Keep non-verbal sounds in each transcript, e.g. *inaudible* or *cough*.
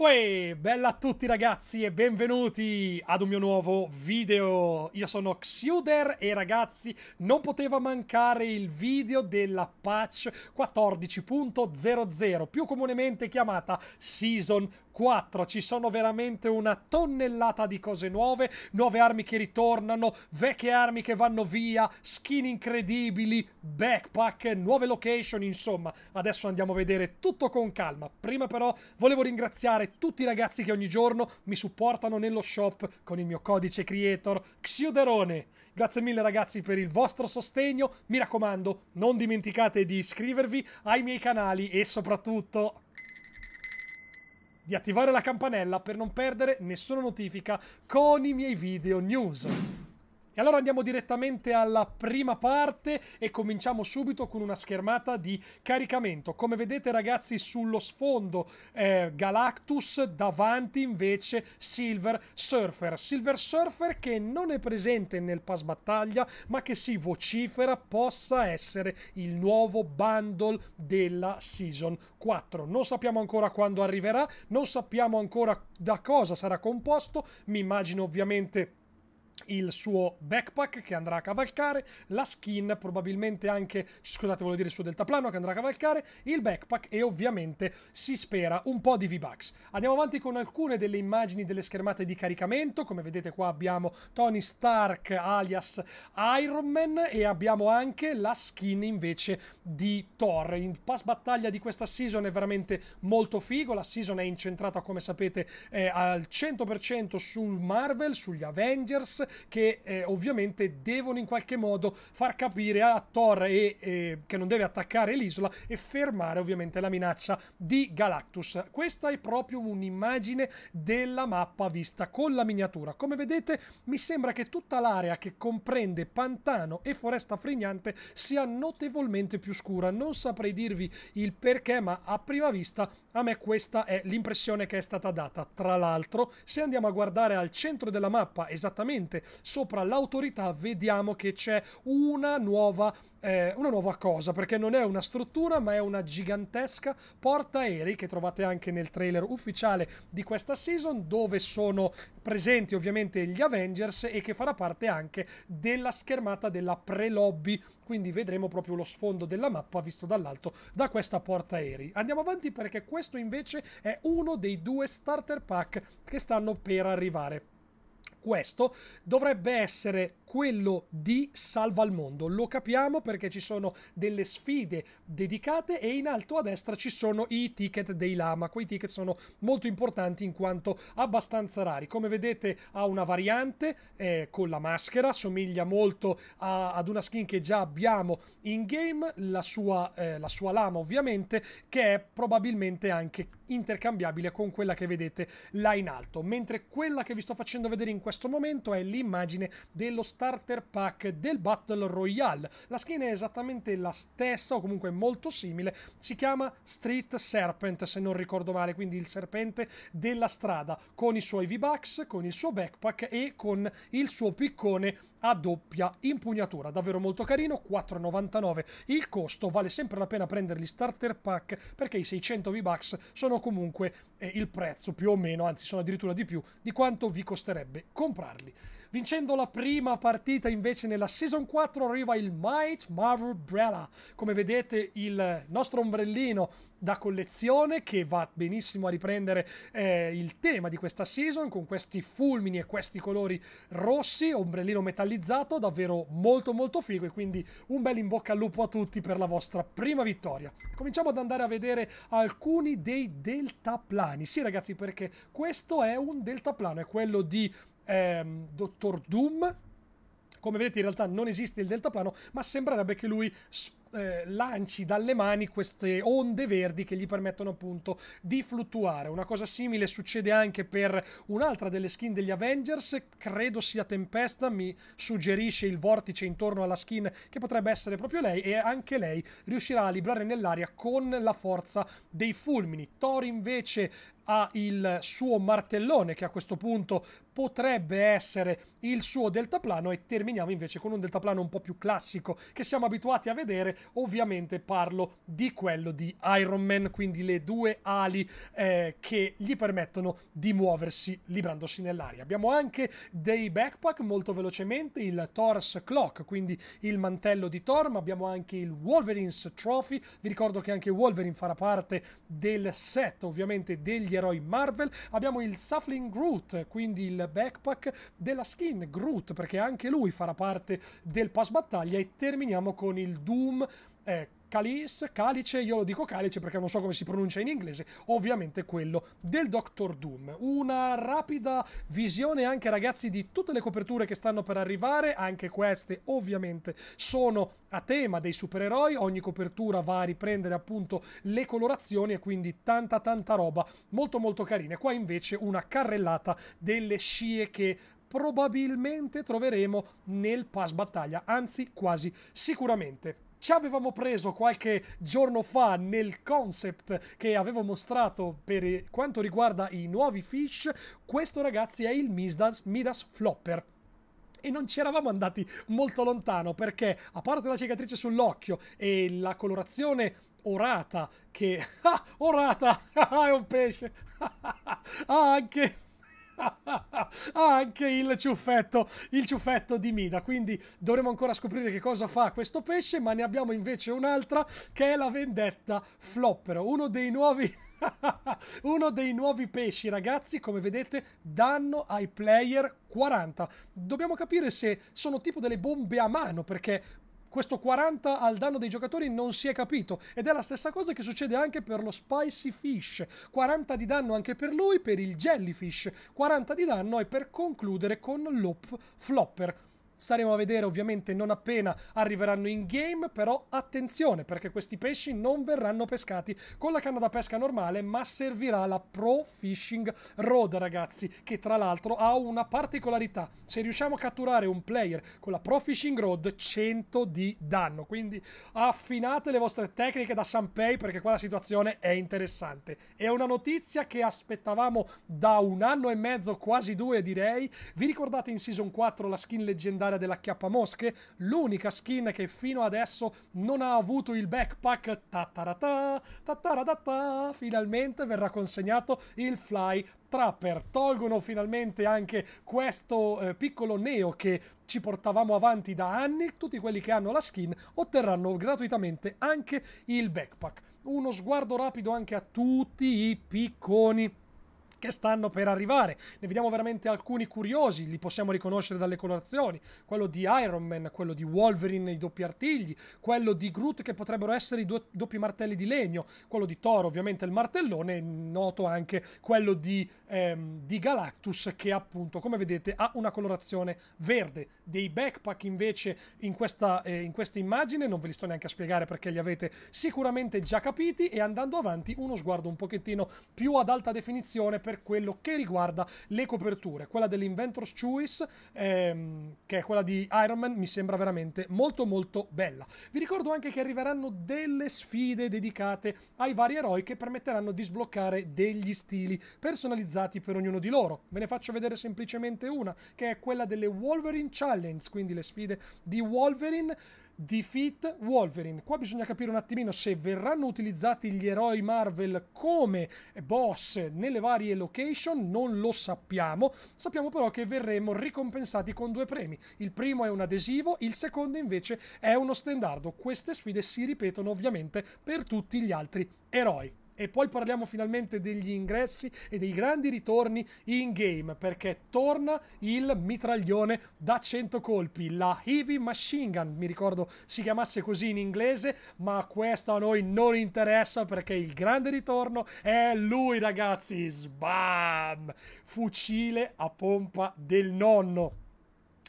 Uè, bella a tutti ragazzi e benvenuti ad un mio nuovo video. Io sono Xuder e ragazzi non poteva mancare il video della patch 14.00, più comunemente chiamata Season 4 ci sono veramente una tonnellata di cose nuove, nuove armi che ritornano, vecchie armi che vanno via, skin incredibili, backpack, nuove location, insomma. Adesso andiamo a vedere tutto con calma. Prima però volevo ringraziare tutti i ragazzi che ogni giorno mi supportano nello shop con il mio codice creator Xioderone. Grazie mille ragazzi per il vostro sostegno, mi raccomando non dimenticate di iscrivervi ai miei canali e soprattutto di attivare la campanella per non perdere nessuna notifica con i miei video news. E allora andiamo direttamente alla prima parte e cominciamo subito con una schermata di caricamento. Come vedete ragazzi sullo sfondo eh, Galactus, davanti invece Silver Surfer. Silver Surfer che non è presente nel pass battaglia ma che si vocifera possa essere il nuovo bundle della Season 4. Non sappiamo ancora quando arriverà, non sappiamo ancora da cosa sarà composto, mi immagino ovviamente il suo backpack che andrà a cavalcare, la skin probabilmente anche, scusate volevo dire il suo deltaplano che andrà a cavalcare, il backpack e ovviamente si spera un po' di V-Bucks. Andiamo avanti con alcune delle immagini delle schermate di caricamento, come vedete qua abbiamo Tony Stark alias Iron Man e abbiamo anche la skin invece di Thor. Il pass battaglia di questa season è veramente molto figo, la season è incentrata come sapete eh, al 100% su Marvel, sugli Avengers, che eh, ovviamente devono in qualche modo far capire a Thor e, eh, che non deve attaccare l'isola e fermare ovviamente la minaccia di Galactus. Questa è proprio un'immagine della mappa vista con la miniatura. Come vedete mi sembra che tutta l'area che comprende pantano e foresta frignante sia notevolmente più scura. Non saprei dirvi il perché ma a prima vista a me questa è l'impressione che è stata data. Tra l'altro se andiamo a guardare al centro della mappa esattamente sopra l'autorità vediamo che c'è una nuova eh, una nuova cosa, perché non è una struttura, ma è una gigantesca porta aerei che trovate anche nel trailer ufficiale di questa season, dove sono presenti ovviamente gli Avengers e che farà parte anche della schermata della pre-lobby. Quindi vedremo proprio lo sfondo della mappa visto dall'alto da questa porta aerei. Andiamo avanti perché questo invece è uno dei due starter pack che stanno per arrivare questo dovrebbe essere quello di Salva il Mondo. Lo capiamo perché ci sono delle sfide dedicate e in alto a destra ci sono i ticket dei lama. Quei ticket sono molto importanti in quanto abbastanza rari. Come vedete ha una variante eh, con la maschera, somiglia molto a, ad una skin che già abbiamo in game, la sua, eh, la sua lama ovviamente, che è probabilmente anche intercambiabile con quella che vedete là in alto. Mentre quella che vi sto facendo vedere in questo momento è l'immagine dello starter pack del Battle Royale. La skin è esattamente la stessa o comunque molto simile, si chiama Street Serpent se non ricordo male, quindi il serpente della strada, con i suoi V-Bucks, con il suo backpack e con il suo piccone a doppia impugnatura, davvero molto carino, 4,99 il costo, vale sempre la pena prendere gli starter pack perché i 600 V-Bucks sono comunque eh, il prezzo più o meno, anzi sono addirittura di più di quanto vi costerebbe comprarli. Vincendo la prima partita invece nella Season 4 arriva il Might Marvel Umbrella, come vedete il nostro ombrellino da collezione che va benissimo a riprendere eh, il tema di questa season con questi fulmini e questi colori rossi, ombrellino metallico realizzato, davvero molto molto figo e quindi un bel in bocca al lupo a tutti per la vostra prima vittoria. Cominciamo ad andare a vedere alcuni dei deltaplani. Sì ragazzi perché questo è un deltaplano, è quello di ehm, Dottor Doom, come vedete in realtà non esiste il deltaplano, ma sembrerebbe che lui eh, lanci dalle mani queste onde verdi che gli permettono appunto di fluttuare. Una cosa simile succede anche per un'altra delle skin degli Avengers, credo sia Tempesta, mi suggerisce il vortice intorno alla skin che potrebbe essere proprio lei e anche lei riuscirà a librare nell'aria con la forza dei fulmini. Thor invece ha il suo martellone che a questo punto potrebbe essere il suo deltaplano e terminiamo invece con un deltaplano un po' più classico che siamo abituati a vedere Ovviamente parlo di quello di Iron Man, quindi le due ali eh, che gli permettono di muoversi librandosi nell'aria. Abbiamo anche dei backpack molto velocemente, il Thor's Clock, quindi il mantello di Thor, ma abbiamo anche il Wolverine's Trophy. Vi ricordo che anche Wolverine farà parte del set, ovviamente, degli eroi Marvel. Abbiamo il Suffling Groot, quindi il backpack della skin Groot, perché anche lui farà parte del pass battaglia e terminiamo con il Doom eh, Calis, Calice, io lo dico Calice perché non so come si pronuncia in inglese, ovviamente quello del Doctor Doom. Una rapida visione anche ragazzi di tutte le coperture che stanno per arrivare, anche queste ovviamente sono a tema dei supereroi, ogni copertura va a riprendere appunto le colorazioni e quindi tanta tanta roba molto molto carina. Qua invece una carrellata delle scie che probabilmente troveremo nel pass battaglia, anzi quasi sicuramente ci avevamo preso qualche giorno fa nel concept che avevo mostrato per quanto riguarda i nuovi fish, questo ragazzi è il Midas, Midas Flopper e non ci eravamo andati molto lontano perché a parte la cicatrice sull'occhio e la colorazione orata che *laughs* ah, orata *laughs* è un pesce ah, *laughs* anche *laughs* anche il ciuffetto, il ciuffetto di Mida. Quindi dovremo ancora scoprire che cosa fa questo pesce, ma ne abbiamo invece un'altra che è la vendetta Floppero, uno dei nuovi... *laughs* Uno dei nuovi pesci, ragazzi, come vedete, danno ai player 40. Dobbiamo capire se sono tipo delle bombe a mano, perché questo 40 al danno dei giocatori non si è capito ed è la stessa cosa che succede anche per lo Spicy Fish, 40 di danno anche per lui, per il Jellyfish, 40 di danno e per concludere con l'Op Flopper. Staremo a vedere ovviamente non appena arriveranno in game, però attenzione perché questi pesci non verranno pescati con la canna da pesca normale, ma servirà la Pro Fishing Rod, ragazzi, che tra l'altro ha una particolarità. Se riusciamo a catturare un player con la Pro Fishing Rod, 100 di danno. Quindi affinate le vostre tecniche da Sanpei perché qua la situazione è interessante. È una notizia che aspettavamo da un anno e mezzo, quasi due direi. Vi ricordate in Season 4 la skin leggendaria leggendaria dell'acchiappamosche, l'unica skin che fino adesso non ha avuto il backpack tattarata, tattarata, finalmente verrà consegnato il Fly Trapper. Tolgono finalmente anche questo eh, piccolo neo che ci portavamo avanti da anni. Tutti quelli che hanno la skin otterranno gratuitamente anche il backpack. Uno sguardo rapido anche a tutti i picconi che stanno per arrivare. Ne vediamo veramente alcuni curiosi, li possiamo riconoscere dalle colorazioni. Quello di Iron Man, quello di Wolverine nei doppi artigli, quello di Groot che potrebbero essere i do doppi martelli di legno, quello di Thor ovviamente il martellone, noto anche quello di, ehm, di Galactus che appunto come vedete ha una colorazione verde. Dei backpack invece in questa, eh, in questa immagine non ve li sto neanche a spiegare perché li avete sicuramente già capiti e andando avanti uno sguardo un pochettino più ad alta definizione per quello che riguarda le coperture. Quella dell'Inventor's Choice, ehm, che è quella di Iron Man, mi sembra veramente molto molto bella. Vi ricordo anche che arriveranno delle sfide dedicate ai vari eroi che permetteranno di sbloccare degli stili personalizzati per ognuno di loro. Ve ne faccio vedere semplicemente una, che è quella delle Wolverine Challenge, quindi le sfide di Wolverine Defeat Wolverine. Qua bisogna capire un attimino se verranno utilizzati gli eroi Marvel come boss nelle varie location, non lo sappiamo. Sappiamo però che verremo ricompensati con due premi. Il primo è un adesivo, il secondo invece è uno stendardo. Queste sfide si ripetono ovviamente per tutti gli altri eroi e poi parliamo finalmente degli ingressi e dei grandi ritorni in game perché torna il mitraglione da 100 colpi, la Heavy Machine Gun, mi ricordo si chiamasse così in inglese, ma questo a noi non interessa perché il grande ritorno è lui ragazzi, sbam! Fucile a pompa del nonno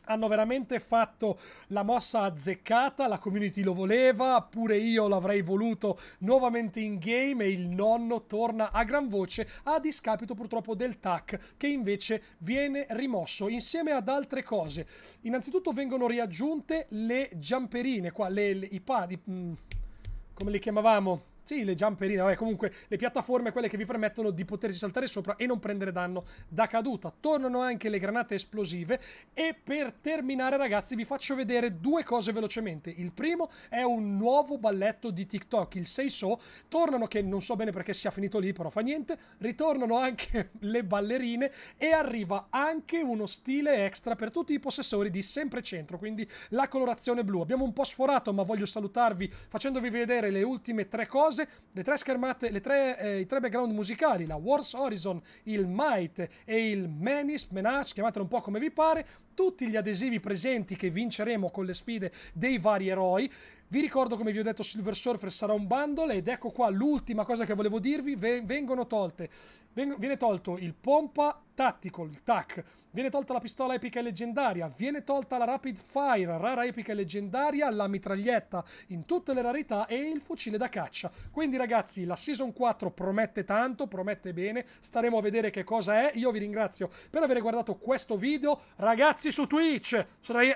hanno veramente fatto la mossa azzeccata, la community lo voleva, pure io l'avrei voluto nuovamente in game e il nonno torna a gran voce a discapito purtroppo del TAC che invece viene rimosso insieme ad altre cose. Innanzitutto vengono riaggiunte le giamperine, qua, le, le, i pad, i, mm, come li chiamavamo? Sì, le jumperine, vabbè, comunque le piattaforme, quelle che vi permettono di potersi saltare sopra e non prendere danno da caduta. Tornano anche le granate esplosive e per terminare ragazzi vi faccio vedere due cose velocemente. Il primo è un nuovo balletto di TikTok, il 6 So. Tornano, che non so bene perché sia finito lì, però fa niente, ritornano anche *laughs* le ballerine e arriva anche uno stile extra per tutti i possessori di sempre centro, quindi la colorazione blu. Abbiamo un po' sforato, ma voglio salutarvi facendovi vedere le ultime tre cose cose, le tre schermate, le tre, eh, i tre background musicali, la Wars Horizon, il Might e il Menis, Menage, chiamatelo un po' come vi pare, tutti gli adesivi presenti che vinceremo con le sfide dei vari eroi. Vi ricordo, come vi ho detto, Silver Surfer sarà un bundle ed ecco qua l'ultima cosa che volevo dirvi, vengono tolte, viene tolto il pompa tattico, il TAC, viene tolta la pistola epica e leggendaria, viene tolta la rapid fire, rara epica e leggendaria, la mitraglietta in tutte le rarità e il fucile da caccia. Quindi ragazzi, la Season 4 promette tanto, promette bene, staremo a vedere che cosa è. Io vi ringrazio per aver guardato questo video. Ragazzi, ragazzi su Twitch,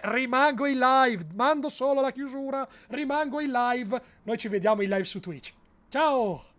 rimango in live, mando solo la chiusura, rimango in live, noi ci vediamo in live su Twitch. Ciao!